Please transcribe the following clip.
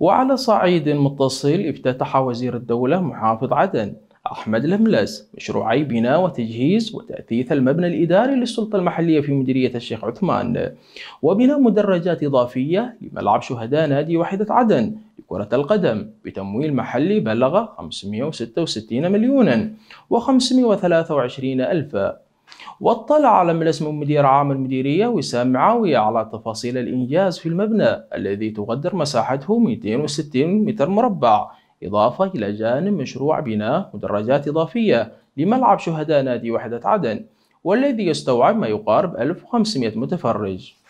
وعلى صعيد متصل افتتح وزير الدولة محافظ عدن أحمد الملس مشروعي بناء وتجهيز وتأثيث المبنى الإداري للسلطة المحلية في مديرية الشيخ عثمان وبناء مدرجات إضافية لملعب شهداء نادي وحدة عدن لكرة القدم بتمويل محلي بلغ 566 مليونا و523 ألفا واطلع على ملازم مدير عام المديرية وسام معاوية على تفاصيل الإنجاز في المبنى الذي تقدر مساحته 260 متر مربع إضافة إلى جانب مشروع بناء مدرجات إضافية لملعب شهداء نادي وحدة عدن والذي يستوعب ما يقارب 1500 متفرج